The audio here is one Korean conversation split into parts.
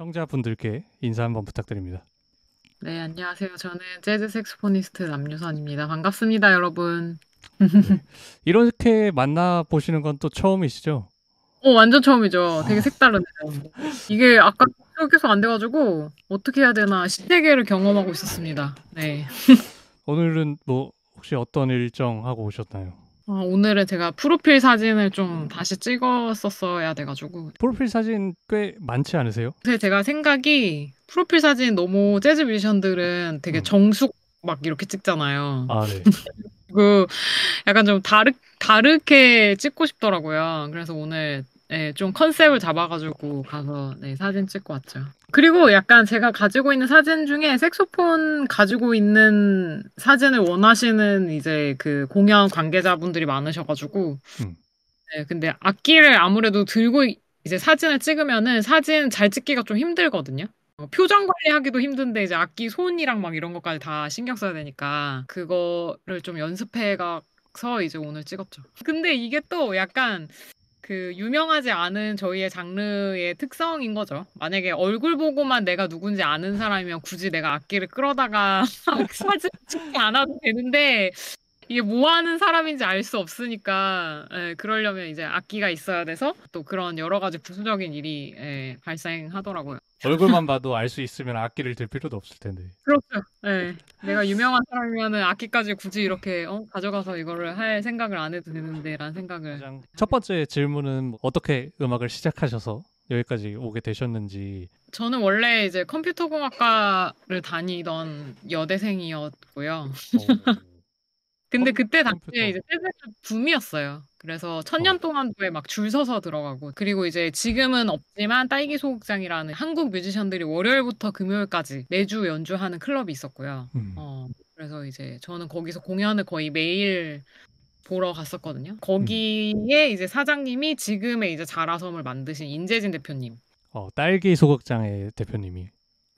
청자분들께 인사 한번 부탁드립니다. 네, 안녕하세요. 저는 재즈 색소포니스트 남유선입니다. 반갑습니다, 여러분. 네. 이렇게 만나 보시는 건 또 처음이시죠? 어, 완전 처음이죠. 되게 아. 색다르네요. 이게 아까 계속 안 돼가지고 어떻게 해야 되나 신세계를 경험하고 있었습니다. 네. 오늘은 뭐 혹시 어떤 일정 하고 오셨나요? 아, 오늘은 제가 프로필 사진을 좀 음. 다시 찍었었어야 돼가지고 프로필 사진 꽤 많지 않으세요? 근데 제가 생각이 프로필 사진 너무 재즈 뮤지션들은 되게 음. 정숙 막 이렇게 찍잖아요. 아 네. 그 약간 좀 다르 다르게 찍고 싶더라고요. 그래서 오늘 네, 좀 컨셉을 잡아가지고 가서 네, 사진 찍고 왔죠. 그리고 약간 제가 가지고 있는 사진 중에 색소폰 가지고 있는 사진을 원하시는 이제 그 공연 관계자분들이 많으셔가지고 음. 네, 근데 악기를 아무래도 들고 이제 사진을 찍으면은 사진 잘 찍기가 좀 힘들거든요. 어, 표정 관리하기도 힘든데 이제 악기 손이랑 막 이런 것까지 다 신경 써야 되니까 그거를 좀 연습해가 서 이제 오늘 찍었죠. 근데 이게 또 약간 그 유명하지 않은 저희의 장르의 특성인 거죠. 만약에 얼굴 보고만 내가 누군지 아는 사람이면 굳이 내가 악기를 끌어다가 사진 찍지 않아도 되는데 이게 뭐 하는 사람인지 알 수 없으니까 예, 그러려면 이제 악기가 있어야 돼서 또 그런 여러 가지 부수적인 일이 예, 발생하더라고요. 얼굴만 봐도 알 수 있으면 악기를 들 필요도 없을 텐데. 그렇죠. 네. 내가 유명한 사람이면 악기까지 굳이 이렇게 어? 가져가서 이거를 할 생각을 안 해도 되는데라는 생각을. 첫 번째 질문은 어떻게 음악을 시작하셔서 여기까지 오게 되셨는지. 저는 원래 이제 컴퓨터공학과를 다니던 여대생이었고요. 근데 어, 그때 당시에 이제 세세가 붐이었어요. 그래서 천년 어. 동안도에 막줄 서서 들어가고 그리고 이제 지금은 없지만 딸기 소극장이라는 한국 뮤지션들이 월요일부터 금요일까지 매주 연주하는 클럽이 있었고요. 음. 어, 그래서 이제 저는 거기서 공연을 거의 매일 보러 갔었거든요. 거기에 음. 이제 사장님이 지금의 이제 자라섬을 만드신 인재진 대표님. 어, 딸기 소극장의 대표님이.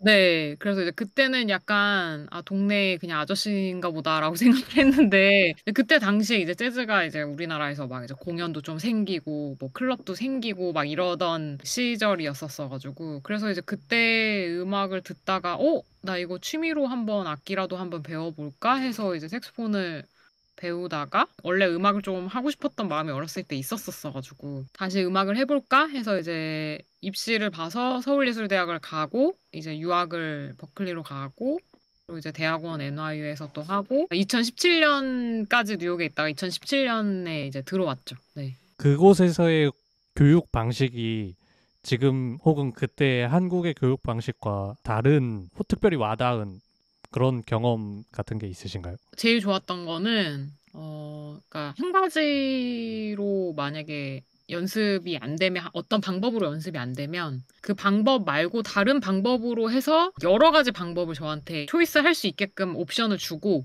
네. 그래서 이제 그때는 약간 '아 동네 그냥 아저씨인가 보다.'라고 생각을 했는데 근데 그때 당시에 이제 재즈가 이제 우리나라에서 막 이제 공연도 좀 생기고 뭐 클럽도 생기고 막 이러던 시절이었었어 가지고 그래서 이제 그때 음악을 듣다가 '어 나 이거 취미로 한번 악기라도 한번 배워 볼까?' 해서 이제 색소폰을 배우다가 원래 음악을 좀 하고 싶었던 마음이 어렸을 때 있었었어가지고 다시 음악을 해볼까 해서 이제 입시를 봐서 서울예술대학을 가고 이제 유학을 버클리로 가고 그리고 이제 대학원 NYU에서 또 하고 2017년까지 뉴욕에 있다가 2017년에 이제 들어왔죠. 네. 그곳에서의 교육 방식이 지금 혹은 그때 한국의 교육 방식과 다른 특별히 와닿은 그런 경험 같은 게 있으신가요? 제일 좋았던 거는 어, 그러니까 행가지로 만약에 연습이 안 되면 어떤 방법으로 연습이 안 되면 그 방법 말고 다른 방법으로 해서 여러 가지 방법을 저한테 초이스 할 수 있게끔 옵션을 주고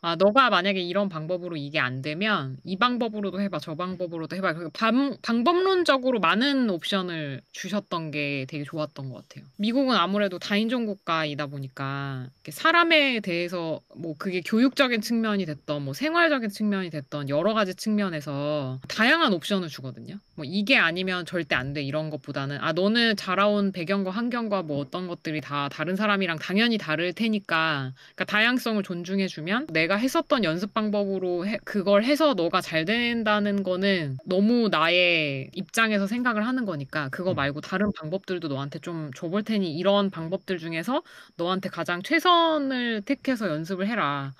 아, 너가 만약에 이런 방법으로 이게 안 되면 이 방법으로도 해봐, 저 방법으로도 해봐. 방, 방법론적으로 많은 옵션을 주셨던 게 되게 좋았던 것 같아요. 미국은 아무래도 다인종 국가이다 보니까 사람에 대해서 뭐 그게 교육적인 측면이 됐던 뭐 생활적인 측면이 됐던 여러 가지 측면에서 다양한 옵션을 주거든요. 뭐 이게 아니면 절대 안 돼 이런 것보다는 아 너는 자라온 배경과 환경과 뭐 어떤 것들이 다 다른 사람이랑 당연히 다를 테니까 그러니까 다양성을 존중해주면 내 내가 했었던 연습 방법으로 해, 그걸 해서 너가 잘 된다는 거는 너무 나의 입장에서 생각을 하는 거니까 그거 음. 말고 다른 방법들도 너한테 좀 줘볼 테니 이런 방법들 중에서 너한테 가장 최선을 택해서 연습을 해라.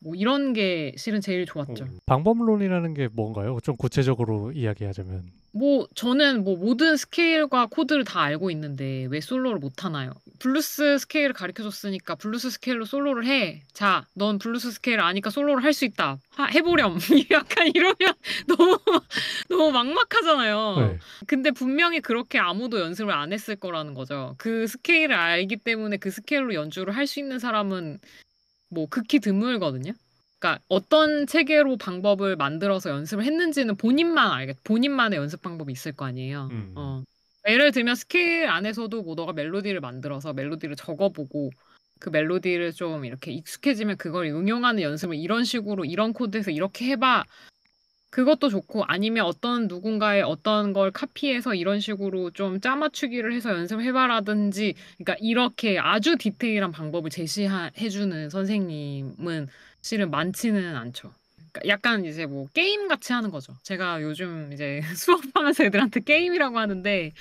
뭐 이런 게 실은 제일 좋았죠. 어, 방법론이라는 게 뭔가요? 좀 구체적으로 이야기하자면. 뭐 저는 뭐 모든 스케일과 코드를 다 알고 있는데 왜 솔로를 못 하나요? 블루스 스케일을 가르쳐 줬으니까 블루스 스케일로 솔로를 해. 자, 넌 블루스 스케일 아니까 솔로를 할 수 있다. 하, 해보렴. 약간 이러면 너무 너무 막막하잖아요. 네. 근데 분명히 그렇게 아무도 연습을 안 했을 거라는 거죠. 그 스케일을 알기 때문에 그 스케일로 연주를 할 수 있는 사람은 뭐 극히 드물거든요. 그러니까 어떤 체계로 방법을 만들어서 연습을 했는지는 본인만 알겠, 본인만의 연습 방법이 있을 거 아니에요. 음. 어. 예를 들면 스킬 안에서도 뭐 너가 멜로디를 만들어서 멜로디를 적어보고 그 멜로디를 좀 이렇게 익숙해지면 그걸 응용하는 연습을 이런 식으로 이런 코드에서 이렇게 해봐. 그것도 좋고 아니면 어떤 누군가의 어떤 걸 카피해서 이런 식으로 좀 짜맞추기를 해서 연습해봐라든지 그러니까 이렇게 아주 디테일한 방법을 제시해주는 선생님은 실은 많지는 않죠. 그러니까 약간 이제 뭐 게임 같이 하는 거죠. 제가 요즘 이제 수업하면서 애들한테 게임이라고 하는데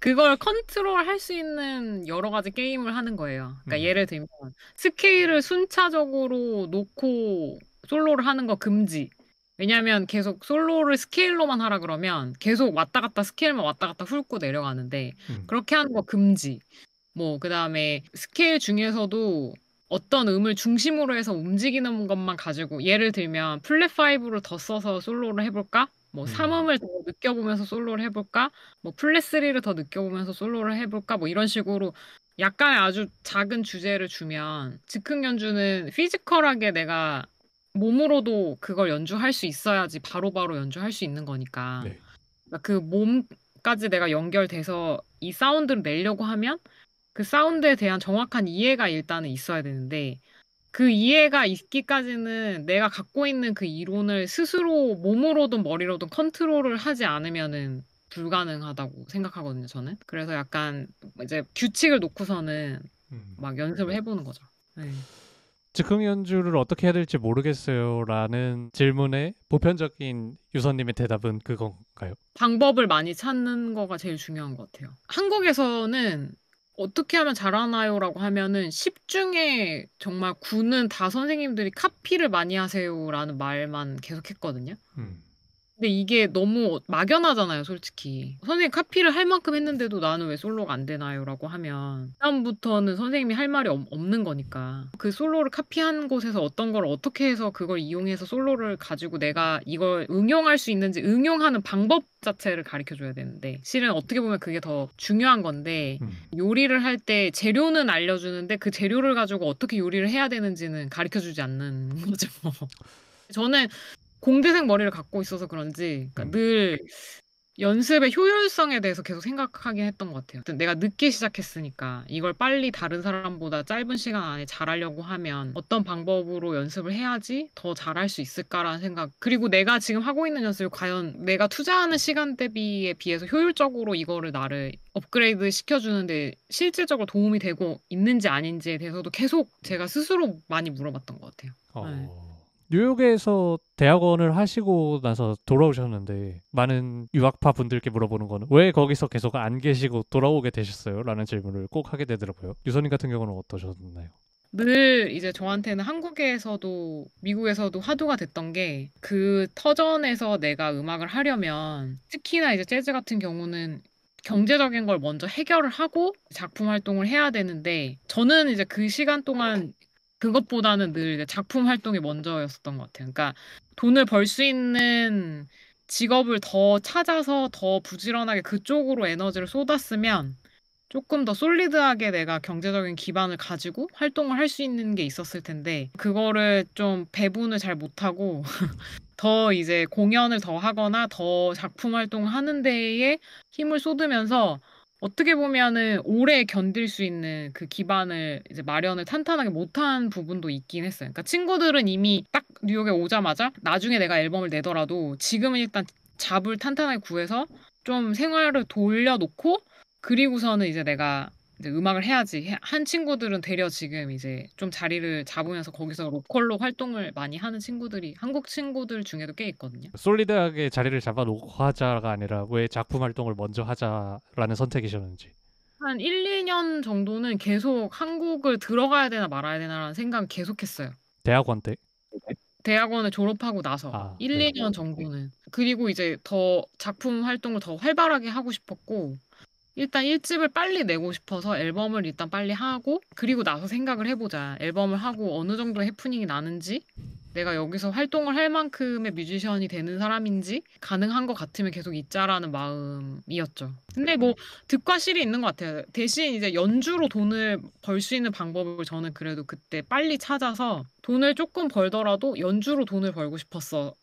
그걸 컨트롤 할 수 있는 여러 가지 게임을 하는 거예요. 그러니까 음. 예를 들면 스케일을 순차적으로 놓고 솔로를 하는 거 금지. 왜냐하면 계속 솔로를 스케일로만 하라 그러면 계속 왔다 갔다 스케일만 왔다 갔다 훑고 내려가는데 음. 그렇게 하는 거 금지. 뭐 그다음에 스케일 중에서도 어떤 음을 중심으로 해서 움직이는 것만 가지고 예를 들면 플랫5로 더 써서 솔로를 해볼까? 뭐 음. 삼음을 더 느껴보면서 솔로를 해볼까? 뭐 플랫3를 더 느껴보면서 솔로를 해볼까? 뭐 이런 식으로 약간의 아주 작은 주제를 주면 즉흥 연주는 피지컬하게 내가 몸으로도 그걸 연주할 수 있어야지 바로바로 바로 연주할 수 있는 거니까 네. 그러니까 그 몸까지 내가 연결돼서 이 사운드를 내려고 하면 그 사운드에 대한 정확한 이해가 일단은 있어야 되는데 그 이해가 있기까지는 내가 갖고 있는 그 이론을 스스로 몸으로든 머리로든 컨트롤을 하지 않으면은 불가능하다고 생각하거든요, 저는. 그래서 약간 이제 규칙을 놓고서는 음. 막 연습을 네. 해보는 거죠. 네. 즉흥 연주를 어떻게 해야 될지 모르겠어요라는 질문에 보편적인 유선님의 대답은 그건가요? 방법을 많이 찾는 거가 제일 중요한 것 같아요. 한국에서는 어떻게 하면 잘하나요라고 하면은 10 중에 정말 9는 다 선생님들이 카피를 많이 하세요라는 말만 계속 했거든요. 음. 근데 이게 너무 막연하잖아요, 솔직히. 선생님 카피를 할 만큼 했는데도 나는 왜 솔로가 안 되나요? 라고 하면 다음부터는 선생님이 할 말이 없는 거니까. 그 솔로를 카피한 곳에서 어떤 걸 어떻게 해서 그걸 이용해서 솔로를 가지고 내가 이걸 응용할 수 있는지 응용하는 방법 자체를 가르쳐 줘야 되는데 실은 어떻게 보면 그게 더 중요한 건데 음. 요리를 할 때 재료는 알려 주는데 그 재료를 가지고 어떻게 요리를 해야 되는지는 가르쳐 주지 않는 거죠. 저는 공대생 머리를 갖고 있어서 그런지 그러니까 음. 늘 연습의 효율성에 대해서 계속 생각하긴 했던 것 같아요. 내가 늦게 시작했으니까 이걸 빨리 다른 사람보다 짧은 시간 안에 잘하려고 하면 어떤 방법으로 연습을 해야지 더 잘할 수 있을까라는 생각. 그리고 내가 지금 하고 있는 연습을 과연 내가 투자하는 시간 대비에 비해서 효율적으로 이거를 나를 업그레이드 시켜주는데 실질적으로 도움이 되고 있는지 아닌지에 대해서도 계속 제가 스스로 많이 물어봤던 것 같아요. 어... 네. 뉴욕에서 대학원을 하시고 나서 돌아오셨는데 많은 유학파 분들께 물어보는 거는 왜 거기서 계속 안 계시고 돌아오게 되셨어요? 라는 질문을 꼭 하게 되더라고요. 유선님 같은 경우는 어떠셨나요? 늘 이제 저한테는 한국에서도 미국에서도 화두가 됐던 게 그 터전에서 내가 음악을 하려면 특히나 이제 재즈 같은 경우는 경제적인 걸 먼저 해결을 하고 작품 활동을 해야 되는데 저는 이제 그 시간 동안 그것보다는 늘 작품 활동이 먼저였었던 것 같아요. 그러니까 돈을 벌 수 있는 직업을 더 찾아서 더 부지런하게 그쪽으로 에너지를 쏟았으면 조금 더 솔리드하게 내가 경제적인 기반을 가지고 활동을 할 수 있는 게 있었을 텐데 그거를 좀 배분을 잘 못하고 더 이제 공연을 더 하거나 더 작품 활동을 하는 데에 힘을 쏟으면서 어떻게 보면은 오래 견딜 수 있는 그 기반을 이제 마련을 탄탄하게 못한 부분도 있긴 했어요. 그러니까 친구들은 이미 딱 뉴욕에 오자마자 나중에 내가 앨범을 내더라도 지금은 일단 잡을 탄탄하게 구해서 좀 생활을 돌려놓고 그리고서는 이제 내가 음악을 해야지 한 친구들은 되려 지금 이제 좀 자리를 잡으면서 거기서 로컬로 활동을 많이 하는 친구들이 한국 친구들 중에도 꽤 있거든요. 솔리드하게 자리를 잡아놓고 하자가 아니라 왜 작품 활동을 먼저 하자라는 선택이셨는지. 한 1, 2년 정도는 계속 한국을 들어가야 되나 말아야 되나라는 생각 을 계속했어요. 대학원 때? 대학원을 졸업하고 나서 아, 1, 2년 정도는 그리고 이제 더 작품 활동을 더 활발하게 하고 싶었고 일단 1집을 빨리 내고 싶어서 앨범을 일단 빨리 하고 그리고 나서 생각을 해보자. 앨범을 하고 어느 정도 해프닝이 나는지 내가 여기서 활동을 할 만큼의 뮤지션이 되는 사람인지 가능한 것 같으면 계속 있자라는 마음이었죠. 근데 뭐 득과 실이 있는 것 같아요. 대신 이제 연주로 돈을 벌 수 있는 방법을 저는 그래도 그때 빨리 찾아서 돈을 조금 벌더라도 연주로 돈을 벌고 싶었어.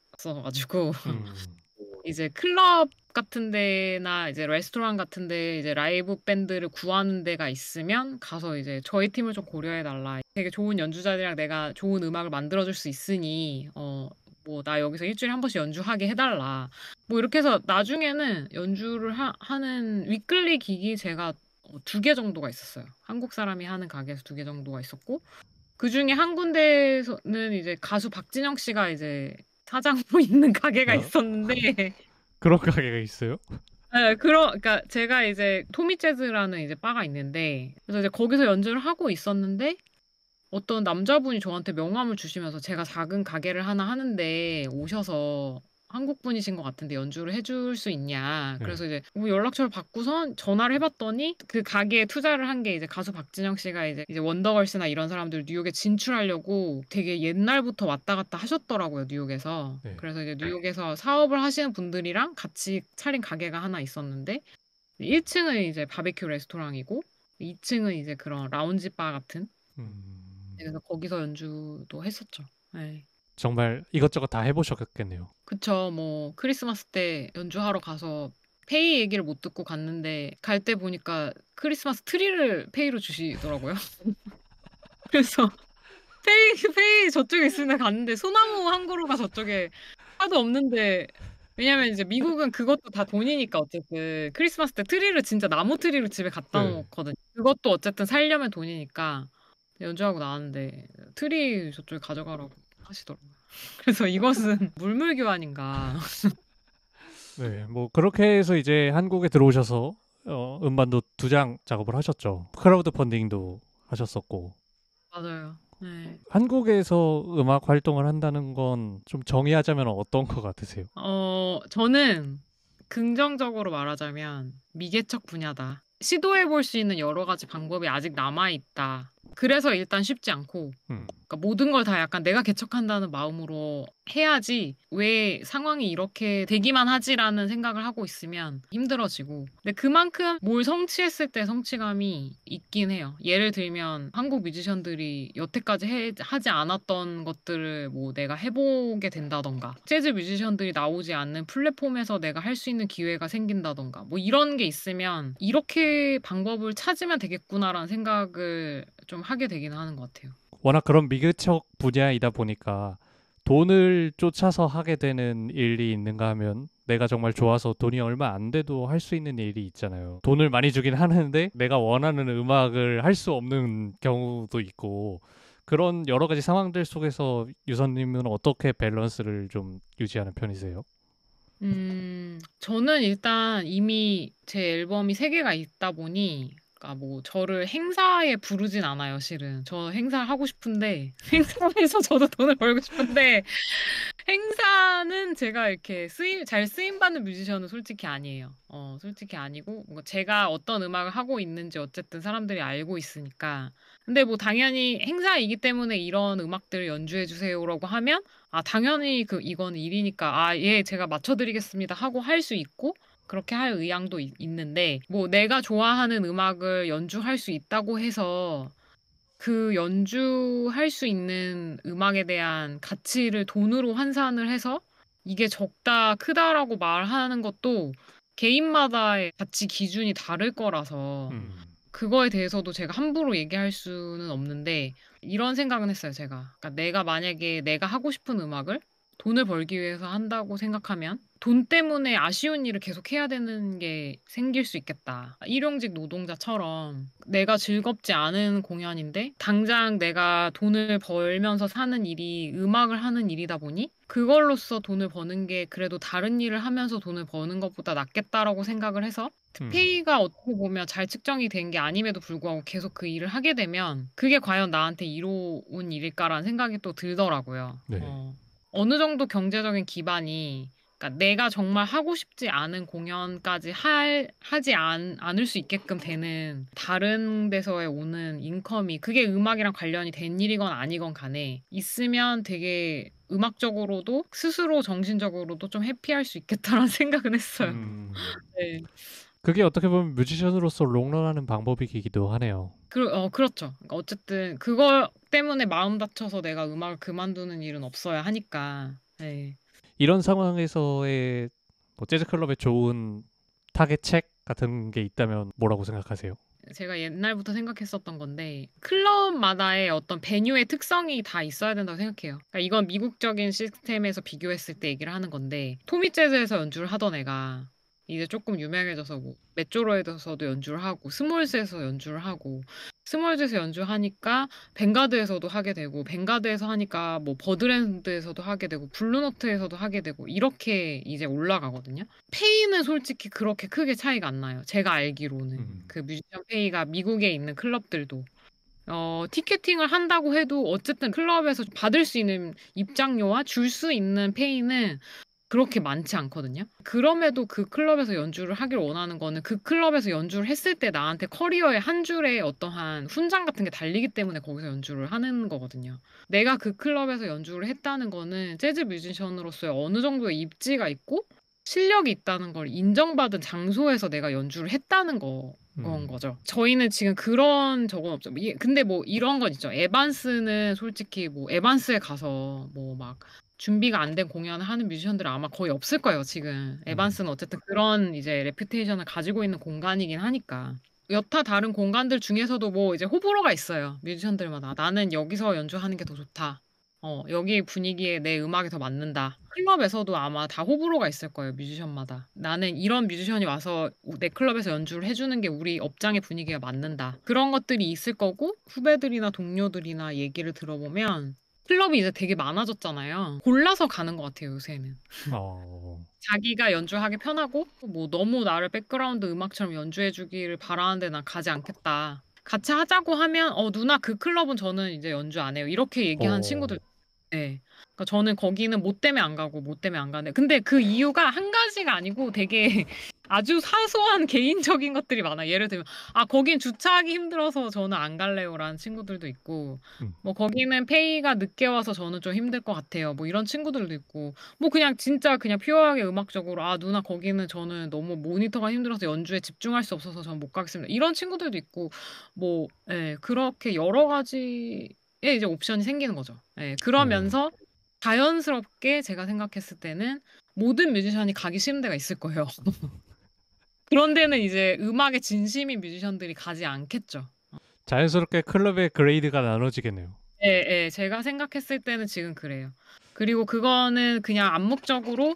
가지고 음. 이제 클럽 같은 데나 이제 레스토랑 같은 데 이제 라이브 밴드를 구하는 데가 있으면 가서 이제 저희 팀을 좀 고려해 달라. 되게 좋은 연주자들이랑 내가 좋은 음악을 만들어 줄 수 있으니 어 뭐 나 여기서 일주일에 한 번씩 연주하게 해달라. 뭐 이렇게 해서 나중에는 연주를 하, 하는 위클리 기기 제가 어, 두개 정도가 있었어요. 한국 사람이 하는 가게에서 두 개 정도가 있었고 그 중에 한 군데에서는 이제 가수 박진영 씨가 이제 사장으로 있는 가게가 어? 있었는데 그런 가게가 있어요? 네, 그러, 그러니까 제가 이제 토미 재즈라는 이제 바가 있는데 그래서 이제 거기서 연주를 하고 있었는데 어떤 남자분이 저한테 명함을 주시면서 제가 작은 가게를 하나 하는데 오셔서 한국 분이신 것 같은데 연주를 해줄 수 있냐. 네. 그래서 네. 이제 뭐 연락처를 받고선 전화를 해봤더니 그 가게에 투자를 한 게 이제 가수 박진영 씨가 이제, 이제 원더걸스나 이런 사람들 뉴욕에 진출하려고 되게 옛날부터 왔다 갔다 하셨더라고요 뉴욕에서. 네. 그래서 이제 뉴욕에서 사업을 하시는 분들이랑 같이 차린 가게가 하나 있었는데 1층은 이제 바베큐 레스토랑이고 2층은 이제 그런 라운지 바 같은. 음... 네, 그래서 거기서 연주도 했었죠. 네. 정말 이것저것 다 해보셨겠네요. 그쵸. 뭐 크리스마스 때 연주하러 가서 페이 얘기를 못 듣고 갔는데 갈 때 보니까 크리스마스 트리를 페이로 주시더라고요. 그래서 페이 페이 저쪽에 있으면 갔는데 소나무 한 그루가 저쪽에 하도 없는데 왜냐면 이제 미국은 그것도 다 돈이니까 어쨌든 크리스마스 때 트리를 진짜 나무 트리로 집에 갖다 네. 놓거든요. 그것도 어쨌든 살려면 돈이니까 연주하고 나왔는데 트리 저쪽에 가져가라고 하시더라고요. 그래서 이것은 물물 교환인가. 네, 뭐 그렇게 해서 이제 한국에 들어오셔서 어, 음반도 두 장 작업을 하셨죠. 크라우드 펀딩도 하셨었고. 맞아요. 네. 한국에서 음악 활동을 한다는 건 좀 정의하자면 어떤 것 같으세요? 어, 저는 긍정적으로 말하자면 미개척 분야다. 시도해 볼 수 있는 여러 가지 방법이 아직 남아 있다. 그래서 일단 쉽지 않고 음. 그러니까 모든 걸 다 약간 내가 개척한다는 마음으로 해야지 왜 상황이 이렇게 되기만 하지라는 생각을 하고 있으면 힘들어지고 근데 그만큼 뭘 성취했을 때 성취감이 있긴 해요 예를 들면 한국 뮤지션들이 여태까지 해, 하지 않았던 것들을 뭐 내가 해보게 된다던가 재즈 뮤지션들이 나오지 않는 플랫폼에서 내가 할 수 있는 기회가 생긴다던가 뭐 이런 게 있으면 이렇게 방법을 찾으면 되겠구나라는 생각을 좀 하게 되긴 하는 것 같아요. 워낙 그런 미개척 분야이다 보니까 돈을 쫓아서 하게 되는 일이 있는가 하면 내가 정말 좋아서 돈이 얼마 안 돼도 할 수 있는 일이 있잖아요. 돈을 많이 주긴 하는데 내가 원하는 음악을 할 수 없는 경우도 있고 그런 여러 가지 상황들 속에서 유선님은 어떻게 밸런스를 좀 유지하는 편이세요? 음, 저는 일단 이미 제 앨범이 세 개가 있다 보니 그러니까 뭐 저를 행사에 부르진 않아요, 실은. 저 행사를 하고 싶은데 행사에서 저도 돈을 벌고 싶은데 행사는 제가 이렇게 쓰임 잘 쓰임 받는 뮤지션은 솔직히 아니에요. 어, 솔직히 아니고 뭔가 제가 어떤 음악을 하고 있는지 어쨌든 사람들이 알고 있으니까. 근데 뭐 당연히 행사이기 때문에 이런 음악들을 연주해 주세요라고 하면 아, 당연히 그 이건 일이니까 아, 예, 제가 맞춰 드리겠습니다 하고 할 수 있고 그렇게 할 의향도 이, 있는데 뭐 내가 좋아하는 음악을 연주할 수 있다고 해서 그 연주할 수 있는 음악에 대한 가치를 돈으로 환산을 해서 이게 적다 크다라고 말하는 것도 개인마다의 가치 기준이 다를 거라서 음. 그거에 대해서도 제가 함부로 얘기할 수는 없는데 이런 생각은 했어요 제가 그러니까 내가 만약에 내가 하고 싶은 음악을 돈을 벌기 위해서 한다고 생각하면 돈 때문에 아쉬운 일을 계속 해야 되는 게 생길 수 있겠다. 일용직 노동자처럼 내가 즐겁지 않은 공연인데 당장 내가 돈을 벌면서 사는 일이 음악을 하는 일이다 보니 그걸로써 돈을 버는 게 그래도 다른 일을 하면서 돈을 버는 것보다 낫겠다라고 생각을 해서 음. 페이가 음. 어떻게 보면 잘 측정이 된 게 아님에도 불구하고 계속 그 일을 하게 되면 그게 과연 나한테 이로운 일일까라는 생각이 또 들더라고요. 네. 어. 어느 정도 경제적인 기반이 그러니까 내가 정말 하고 싶지 않은 공연까지 할, 하지 않, 않을 수 있게끔 되는 다른 데서의 오는 인컴이 그게 음악이랑 관련이 된 일이건 아니건 간에 있으면 되게 음악적으로도 스스로 정신적으로도 좀 해피할 수 있겠다라는 생각은 했어요. 음... 네. 그게 어떻게 보면 뮤지션으로서 롱런하는 방법이기도 하네요. 그, 어, 그렇죠. 그러니까 어쨌든 그거 때문에 마음 다쳐서 내가 음악을 그만두는 일은 없어야 하니까. 네. 이런 상황에서의 뭐 재즈 클럽의 좋은 타겟책 같은 게 있다면 뭐라고 생각하세요? 제가 옛날부터 생각했었던 건데 클럽마다의 어떤 베뉴의 특성이 다 있어야 된다고 생각해요. 그러니까 이건 미국적인 시스템에서 비교했을 때 얘기를 하는 건데 토미 재즈에서 연주를 하던 애가 이제 조금 유명해져서 뭐 메조로에서도 연주를 하고 스몰즈에서 연주를 하고 스몰즈에서 연주하니까 벵가드에서도 하게 되고 벵가드에서 하니까 뭐 버드랜드에서도 하게 되고 블루노트에서도 하게 되고 이렇게 이제 올라가거든요. 페이는 솔직히 그렇게 크게 차이가 안 나요. 제가 알기로는 음. 그 뮤지션 페이가 미국에 있는 클럽들도 어, 티켓팅을 한다고 해도 어쨌든 클럽에서 받을 수 있는 입장료와 줄 수 있는 페이는 그렇게 많지 않거든요. 그럼에도 그 클럽에서 연주를 하길 원하는 거는 그 클럽에서 연주를 했을 때 나한테 커리어의 한 줄의 어떠한 훈장 같은 게 달리기 때문에 거기서 연주를 하는 거거든요. 내가 그 클럽에서 연주를 했다는 거는 재즈 뮤지션으로서의 어느 정도의 입지가 있고 실력이 있다는 걸 인정받은 장소에서 내가 연주를 했다는 거. 음. 건 음. 거죠. 저희는 지금 그런 적은 없죠. 근데 뭐 이런 건 있죠. 에반스는 솔직히 뭐 에반스에 가서 뭐막 준비가 안 된 공연을 하는 뮤지션들은 아마 거의 없을 거예요, 지금. 음. 에반스는 어쨌든 그런 이제 레퓨테이션을 가지고 있는 공간이긴 하니까. 여타 다른 공간들 중에서도 뭐 이제 호불호가 있어요. 뮤지션들마다. 나는 여기서 연주하는 게 더 좋다. 어, 여기 분위기에 내 음악이 더 맞는다. 클럽에서도 아마 다 호불호가 있을 거예요, 뮤지션마다. 나는 이런 뮤지션이 와서 내 클럽에서 연주를 해주는 게 우리 업장의 분위기에 맞는다. 그런 것들이 있을 거고, 후배들이나 동료들이나 얘기를 들어보면, 클럽이 이제 되게 많아졌잖아요. 골라서 가는 것 같아요, 요새는. 어... 자기가 연주하기 편하고, 뭐 너무 나를 백그라운드 음악처럼 연주해주기를 바라는데 난 가지 않겠다. 같이 하자고 하면, 어, 누나 그 클럽은 저는 이제 연주 안 해요. 이렇게 얘기한 어... 친구들. 네. 그러니까 저는 거기는 못 때문에 안 가고, 못 때문에 안 가는데. 근데 그 이유가 한 가지가 아니고 되게 아주 사소한 개인적인 것들이 많아. 예를 들면 아 거긴 주차하기 힘들어서 저는 안 갈래요라는 친구들도 있고 음. 뭐 거기는 페이가 늦게 와서 저는 좀 힘들 것 같아요. 뭐 이런 친구들도 있고 뭐 그냥 진짜 그냥 퓨어하게 음악적으로 아 누나 거기는 저는 너무 모니터가 힘들어서 연주에 집중할 수 없어서 저는 못 가겠습니다. 이런 친구들도 있고 뭐 예, 그렇게 여러 가지의 이제 옵션이 생기는 거죠. 예, 그러면서 음. 자연스럽게 제가 생각했을 때는 모든 뮤지션이 가기 싫은 데가 있을 거예요. 그런 데는 이제 음악에 진심인 뮤지션들이 가지 않겠죠. 자연스럽게 클럽의 그레이드가 나눠지겠네요. 예, 예. 제가 생각했을 때는 지금 그래요. 그리고 그거는 그냥 암묵적으로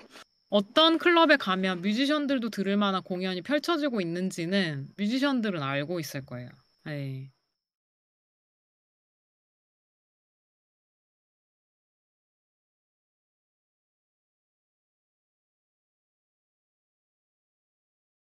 어떤 클럽에 가면 뮤지션들도 들을 만한 공연이 펼쳐지고 있는지는 뮤지션들은 알고 있을 거예요. 예.